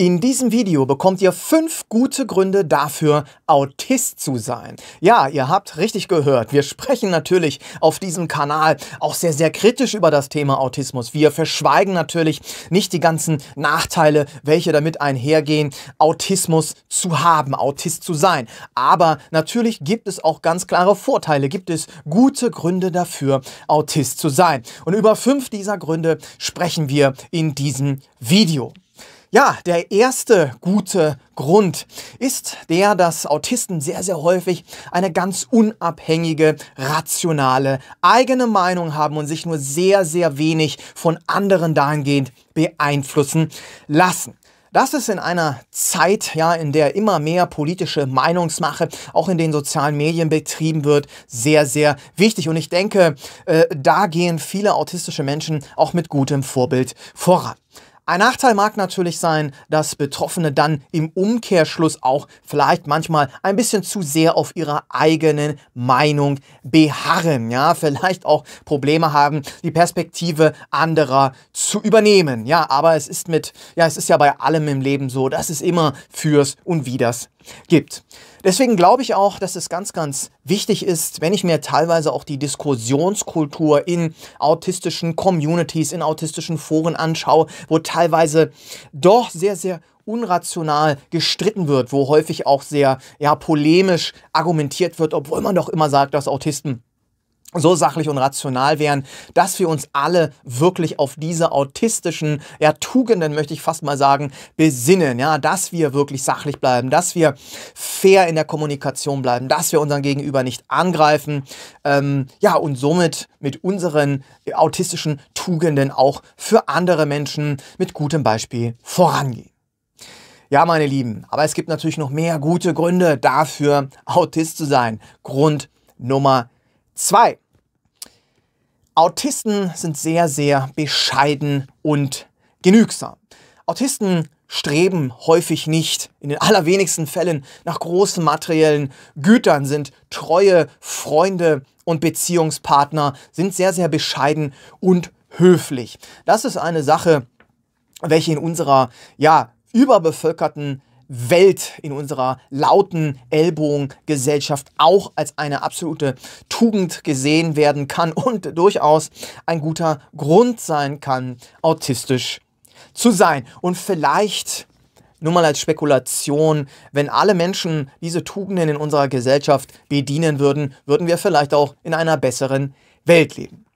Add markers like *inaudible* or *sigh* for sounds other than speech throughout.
In diesem Video bekommt ihr fünf gute Gründe dafür, Autist zu sein. Ja, ihr habt richtig gehört. Wir sprechen natürlich auf diesem Kanal auch sehr, sehr kritisch über das Thema Autismus. Wir verschweigen natürlich nicht die ganzen Nachteile, welche damit einhergehen, Autismus zu haben, Autist zu sein. Aber natürlich gibt es auch ganz klare Vorteile, gibt es gute Gründe dafür, Autist zu sein. Und über fünf dieser Gründe sprechen wir in diesem Video. Ja, der erste gute Grund ist der, dass Autisten sehr, sehr häufig eine ganz unabhängige, rationale, eigene Meinung haben und sich nur sehr, sehr wenig von anderen dahingehend beeinflussen lassen. Das ist in einer Zeit, ja, in der immer mehr politische Meinungsmache auch in den sozialen Medien betrieben wird, sehr, sehr wichtig. Und ich denke, äh, da gehen viele autistische Menschen auch mit gutem Vorbild voran. Ein Nachteil mag natürlich sein, dass Betroffene dann im Umkehrschluss auch vielleicht manchmal ein bisschen zu sehr auf ihrer eigenen Meinung beharren, ja, vielleicht auch Probleme haben, die Perspektive anderer zu übernehmen. Ja, aber es ist mit ja, es ist ja bei allem im Leben so, dass es immer fürs und wie das gibt. Deswegen glaube ich auch, dass es ganz, ganz wichtig ist, wenn ich mir teilweise auch die Diskussionskultur in autistischen Communities, in autistischen Foren anschaue, wo teilweise doch sehr, sehr unrational gestritten wird, wo häufig auch sehr ja, polemisch argumentiert wird, obwohl man doch immer sagt, dass Autisten so sachlich und rational wären, dass wir uns alle wirklich auf diese autistischen ja, Tugenden, möchte ich fast mal sagen, besinnen. Ja, dass wir wirklich sachlich bleiben, dass wir fair in der Kommunikation bleiben, dass wir unseren Gegenüber nicht angreifen. Ähm, ja, und somit mit unseren autistischen Tugenden auch für andere Menschen mit gutem Beispiel vorangehen. Ja, meine Lieben, aber es gibt natürlich noch mehr gute Gründe dafür, Autist zu sein. Grund Nummer zwei. Autisten sind sehr, sehr bescheiden und genügsam. Autisten streben häufig nicht, in den allerwenigsten Fällen, nach großen materiellen Gütern, sind treue Freunde und Beziehungspartner, sind sehr, sehr bescheiden und höflich. Das ist eine Sache, welche in unserer, ja, überbevölkerten Welt, in unserer lauten Ellbogengesellschaft auch als eine absolute Tugend gesehen werden kann und durchaus ein guter Grund sein kann, autistisch zu sein. Und vielleicht nur mal als Spekulation, wenn alle Menschen diese Tugenden in unserer Gesellschaft bedienen würden, würden wir vielleicht auch in einer besseren Welt leben.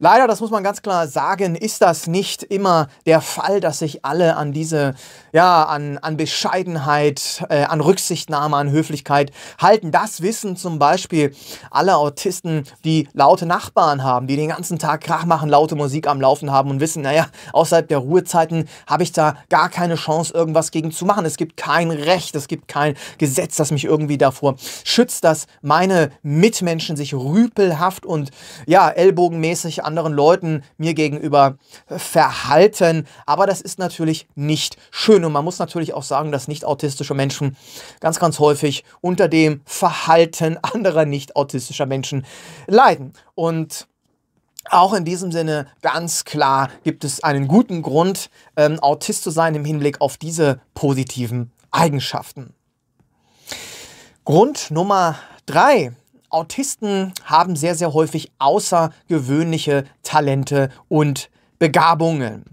Leider, das muss man ganz klar sagen, ist das nicht immer der Fall, dass sich alle an diese, ja, an, an Bescheidenheit, äh, an Rücksichtnahme, an Höflichkeit halten. Das wissen zum Beispiel alle Autisten, die laute Nachbarn haben, die den ganzen Tag Krach machen, laute Musik am Laufen haben und wissen, naja, außerhalb der Ruhezeiten habe ich da gar keine Chance, irgendwas gegen zu machen. Es gibt kein Recht, es gibt kein Gesetz, das mich irgendwie davor schützt, dass meine Mitmenschen sich rüpelhaft und ja, ellbogenmäßig anderen Leuten mir gegenüber äh, verhalten. Aber das ist natürlich nicht schön. Und man muss natürlich auch sagen, dass nicht autistische Menschen ganz, ganz häufig unter dem Verhalten *laughs* anderer nicht autistischer Menschen leiden. Und auch in diesem Sinne ganz klar gibt es einen guten Grund, ähm, Autist zu sein im Hinblick auf diese positiven Eigenschaften. Grund Nummer drei Autisten haben sehr, sehr häufig außergewöhnliche Talente und Begabungen.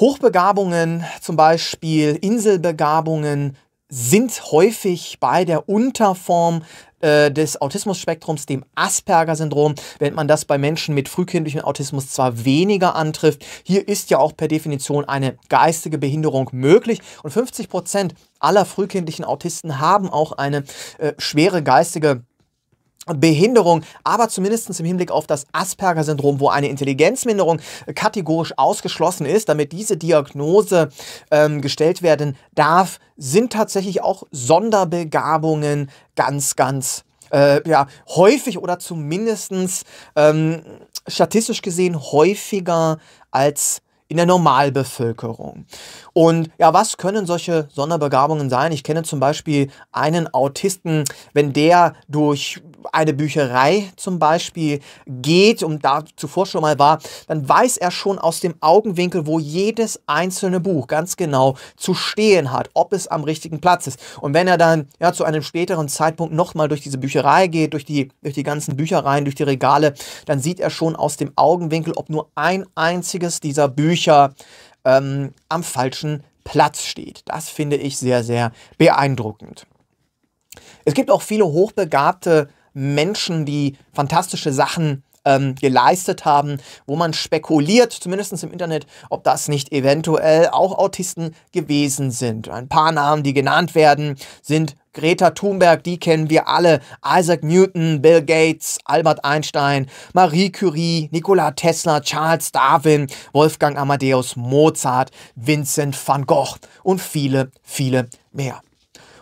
Hochbegabungen, zum Beispiel Inselbegabungen, sind häufig bei der Unterform äh, des Autismus-Spektrums, dem Asperger-Syndrom, während man das bei Menschen mit frühkindlichem Autismus zwar weniger antrifft. Hier ist ja auch per Definition eine geistige Behinderung möglich und 50 Prozent aller frühkindlichen Autisten haben auch eine äh, schwere geistige Behinderung. Behinderung, aber zumindest im Hinblick auf das Asperger-Syndrom, wo eine Intelligenzminderung äh, kategorisch ausgeschlossen ist, damit diese Diagnose ähm, gestellt werden darf, sind tatsächlich auch Sonderbegabungen ganz, ganz äh, ja, häufig oder zumindest ähm, statistisch gesehen häufiger als in der Normalbevölkerung. Und ja, was können solche Sonderbegabungen sein? Ich kenne zum Beispiel einen Autisten, wenn der durch eine Bücherei zum Beispiel geht und da zuvor schon mal war, dann weiß er schon aus dem Augenwinkel, wo jedes einzelne Buch ganz genau zu stehen hat, ob es am richtigen Platz ist. Und wenn er dann ja zu einem späteren Zeitpunkt nochmal durch diese Bücherei geht, durch die, durch die ganzen Büchereien, durch die Regale, dann sieht er schon aus dem Augenwinkel, ob nur ein einziges dieser Bücher sicher ähm, am falschen Platz steht. Das finde ich sehr, sehr beeindruckend. Es gibt auch viele hochbegabte Menschen, die fantastische Sachen ähm, geleistet haben, wo man spekuliert, zumindest im Internet, ob das nicht eventuell auch Autisten gewesen sind. Ein paar Namen, die genannt werden, sind Greta Thunberg, die kennen wir alle, Isaac Newton, Bill Gates, Albert Einstein, Marie Curie, Nikola Tesla, Charles Darwin, Wolfgang Amadeus Mozart, Vincent van Gogh und viele, viele mehr.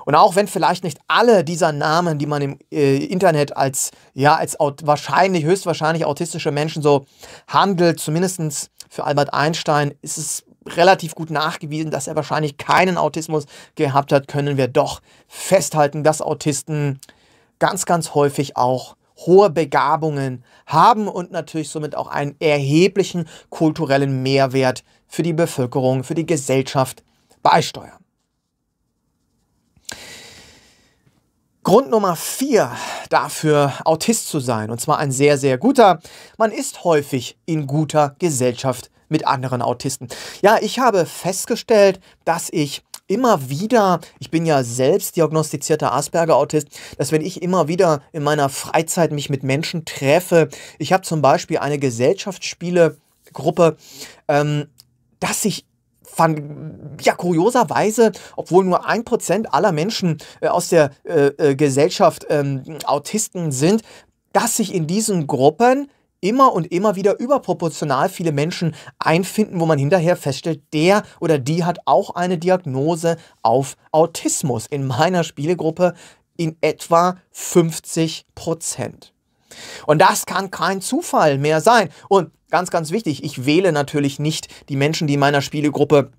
Und auch wenn vielleicht nicht alle dieser Namen, die man im äh, Internet als, ja, als wahrscheinlich, höchstwahrscheinlich autistische Menschen so handelt, zumindest für Albert Einstein, ist es relativ gut nachgewiesen, dass er wahrscheinlich keinen Autismus gehabt hat, können wir doch festhalten, dass Autisten ganz, ganz häufig auch hohe Begabungen haben und natürlich somit auch einen erheblichen kulturellen Mehrwert für die Bevölkerung, für die Gesellschaft beisteuern. Grund Nummer vier dafür, Autist zu sein, und zwar ein sehr, sehr guter, man ist häufig in guter Gesellschaft mit anderen Autisten. Ja, ich habe festgestellt, dass ich immer wieder, ich bin ja selbst diagnostizierter Asperger-Autist, dass wenn ich immer wieder in meiner Freizeit mich mit Menschen treffe, ich habe zum Beispiel eine Gesellschaftsspielegruppe, ähm, dass ich fand, ja, kurioserweise, obwohl nur ein Prozent aller Menschen äh, aus der äh, äh, Gesellschaft ähm, Autisten sind, dass sich in diesen Gruppen immer und immer wieder überproportional viele Menschen einfinden, wo man hinterher feststellt, der oder die hat auch eine Diagnose auf Autismus. In meiner Spielegruppe in etwa 50 Prozent. Und das kann kein Zufall mehr sein. Und Ganz, ganz wichtig, ich wähle natürlich nicht die Menschen, die in meiner Spielegruppe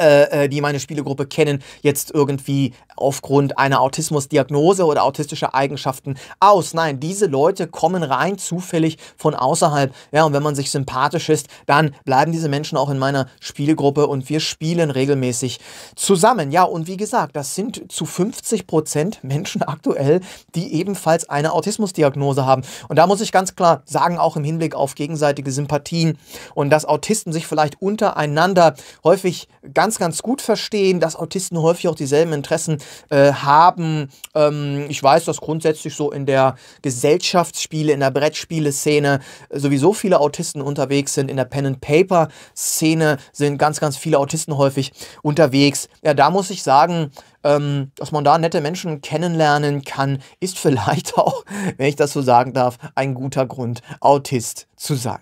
äh, äh, die meine Spielegruppe kennen, jetzt irgendwie aufgrund einer Autismusdiagnose oder autistischer Eigenschaften aus. Nein, diese Leute kommen rein zufällig von außerhalb. Ja, und wenn man sich sympathisch ist, dann bleiben diese Menschen auch in meiner Spielegruppe und wir spielen regelmäßig zusammen. Ja, und wie gesagt, das sind zu 50 Prozent Menschen aktuell, die ebenfalls eine Autismusdiagnose haben. Und da muss ich ganz klar sagen, auch im Hinblick auf gegenseitige Sympathien und dass Autisten sich vielleicht untereinander häufig ganz ganz, ganz gut verstehen, dass Autisten häufig auch dieselben Interessen äh, haben. Ähm, ich weiß, dass grundsätzlich so in der Gesellschaftsspiele, in der Brettspiele-Szene äh, sowieso viele Autisten unterwegs sind. In der Pen-and-Paper-Szene sind ganz, ganz viele Autisten häufig unterwegs. Ja, da muss ich sagen, ähm, dass man da nette Menschen kennenlernen kann, ist *laughs* vielleicht auch, wenn ich das so sagen darf, ein guter Grund, Autist zu sein.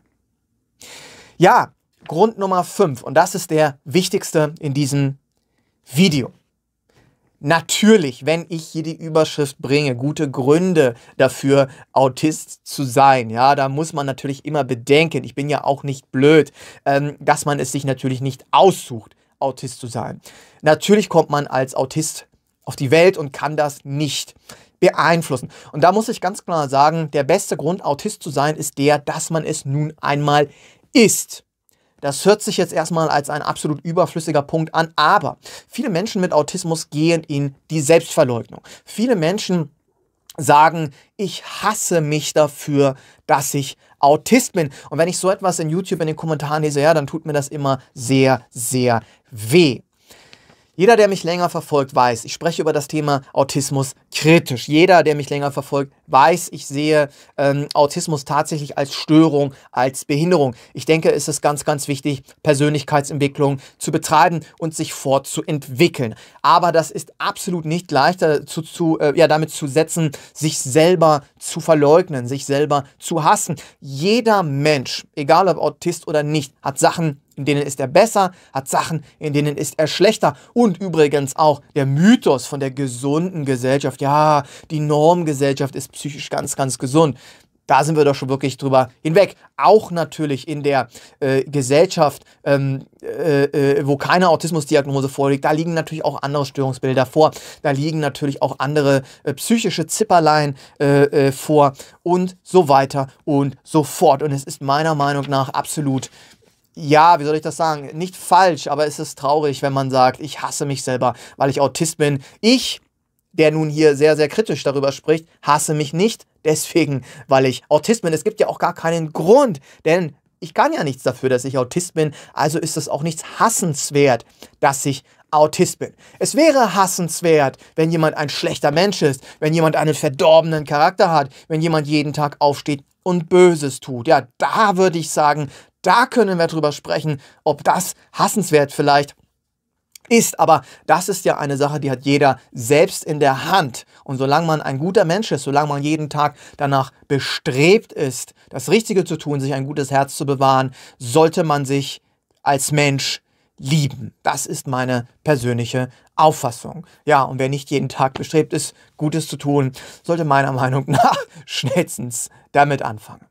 Ja, Grund Nummer 5 und das ist der wichtigste in diesem Video. Natürlich, wenn ich hier die Überschrift bringe, gute Gründe dafür, Autist zu sein, ja, da muss man natürlich immer bedenken, ich bin ja auch nicht blöd, ähm, dass man es sich natürlich nicht aussucht, Autist zu sein. Natürlich kommt man als Autist auf die Welt und kann das nicht beeinflussen. Und da muss ich ganz klar sagen, der beste Grund, Autist zu sein, ist der, dass man es nun einmal ist. Das hört sich jetzt erstmal als ein absolut überflüssiger Punkt an, aber viele Menschen mit Autismus gehen in die Selbstverleugnung. Viele Menschen sagen, ich hasse mich dafür, dass ich Autist bin. Und wenn ich so etwas in YouTube in den Kommentaren lese, ja, dann tut mir das immer sehr, sehr weh. Jeder, der mich länger verfolgt, weiß, ich spreche über das Thema Autismus kritisch. Jeder, der mich länger verfolgt, weiß, ich sehe ähm, Autismus tatsächlich als Störung, als Behinderung. Ich denke, es ist ganz, ganz wichtig, Persönlichkeitsentwicklung zu betreiben und sich fortzuentwickeln. Aber das ist absolut nicht leicht dazu, zu, äh, ja, damit zu setzen, sich selber zu verleugnen, sich selber zu hassen. Jeder Mensch, egal ob Autist oder nicht, hat Sachen in denen ist er besser, hat Sachen, in denen ist er schlechter. Und übrigens auch der Mythos von der gesunden Gesellschaft. Ja, die Normgesellschaft ist psychisch ganz, ganz gesund. Da sind wir doch schon wirklich drüber hinweg. Auch natürlich in der äh, Gesellschaft, ähm, äh, äh wo keine Autismusdiagnose vorliegt, da liegen natürlich auch andere Störungsbilder vor. Da liegen natürlich auch andere äh, psychische Zipperlein äh, vor und so weiter und so fort. Und es ist meiner Meinung nach absolut ja, wie soll ich das sagen? Nicht falsch, aber es ist traurig, wenn man sagt, ich hasse mich selber, weil ich Autist bin. Ich, der nun hier sehr, sehr kritisch darüber spricht, hasse mich nicht deswegen, weil ich Autist bin. Es gibt ja auch gar keinen Grund, denn ich kann ja nichts dafür, dass ich Autist bin. Also ist es auch nichts hassenswert, dass ich Autist bin. Es wäre hassenswert, wenn jemand ein schlechter Mensch ist, wenn jemand einen verdorbenen Charakter hat, wenn jemand jeden Tag aufsteht und Böses tut. Ja, da würde ich sagen, da können wir drüber sprechen, ob das hassenswert vielleicht ist. Aber das ist ja eine Sache, die hat jeder selbst in der Hand. Und solange man ein guter Mensch ist, solange man jeden Tag danach bestrebt ist, das Richtige zu tun, sich ein gutes Herz zu bewahren, sollte man sich als Mensch lieben. Das ist meine persönliche Auffassung. Ja, und wer nicht jeden Tag bestrebt ist, Gutes zu tun, sollte meiner *laughs* Meinung nach schnellstens damit anfangen.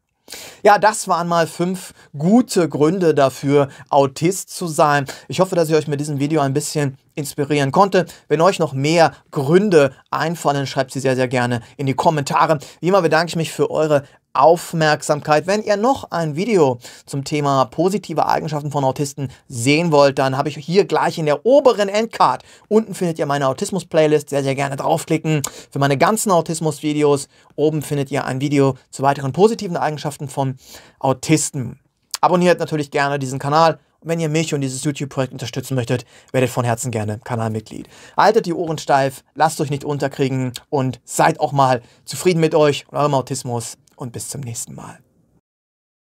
Ja, das waren mal fünf gute Gründe dafür, Autist zu sein. Ich hoffe, dass ich euch mit diesem Video ein bisschen inspirieren konnte. Wenn euch noch mehr Gründe einfallen, schreibt sie sehr, sehr gerne in die Kommentare. Wie immer bedanke ich mich für eure Aufmerksamkeit. Wenn ihr noch ein Video zum Thema positive Eigenschaften von Autisten sehen wollt, dann habe ich hier gleich in der oberen Endcard. Unten findet ihr meine Autismus-Playlist. Sehr, sehr gerne draufklicken für meine ganzen Autismus-Videos. Oben findet ihr ein Video zu weiteren positiven Eigenschaften von Autisten. Abonniert natürlich gerne diesen Kanal wenn ihr mich und dieses YouTube-Projekt unterstützen möchtet, werdet von Herzen gerne Kanalmitglied. Haltet die Ohren steif, lasst euch nicht unterkriegen und seid auch mal zufrieden mit euch und eurem Autismus und bis zum nächsten Mal.